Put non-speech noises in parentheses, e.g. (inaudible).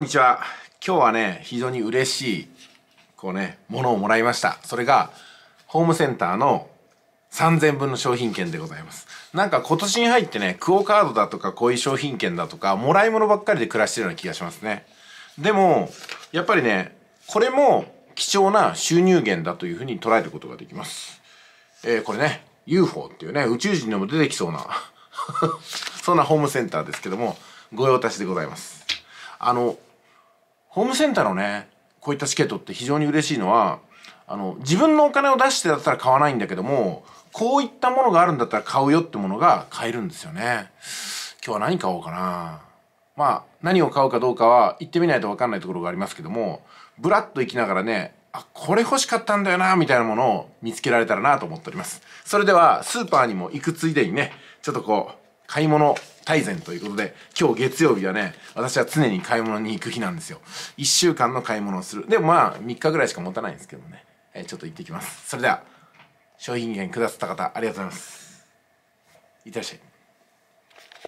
こんにちは今日はね非常に嬉しいこうねものをもらいましたそれがホームセンターの3000分の商品券でございますなんか今年に入ってねクオカードだとかこういう商品券だとかもらい物ばっかりで暮らしてるような気がしますねでもやっぱりねこれも貴重な収入源だというふうに捉えることができます、えー、これね UFO っていうね宇宙人でも出てきそうな (laughs) そんなホームセンターですけども御用達でございますあのホームセンターのねこういったチケットって非常に嬉しいのはあの自分のお金を出してだったら買わないんだけどもこういったものがあるんだったら買うよってものが買えるんですよね。今日は何買おうかなまあ何を買うかどうかは行ってみないとわかんないところがありますけどもブラッと行きながらねあこれ欲しかったんだよなみたいなものを見つけられたらなと思っておりますそれではスーパーにも行くついでにねちょっとこう買い物大全ということで、今日月曜日はね、私は常に買い物に行く日なんですよ。1週間の買い物をする。でもまあ、3日ぐらいしか持たないんですけどね。えー、ちょっと行ってきます。それでは、商品券くださった方、ありがとうございます。いってらっしゃい。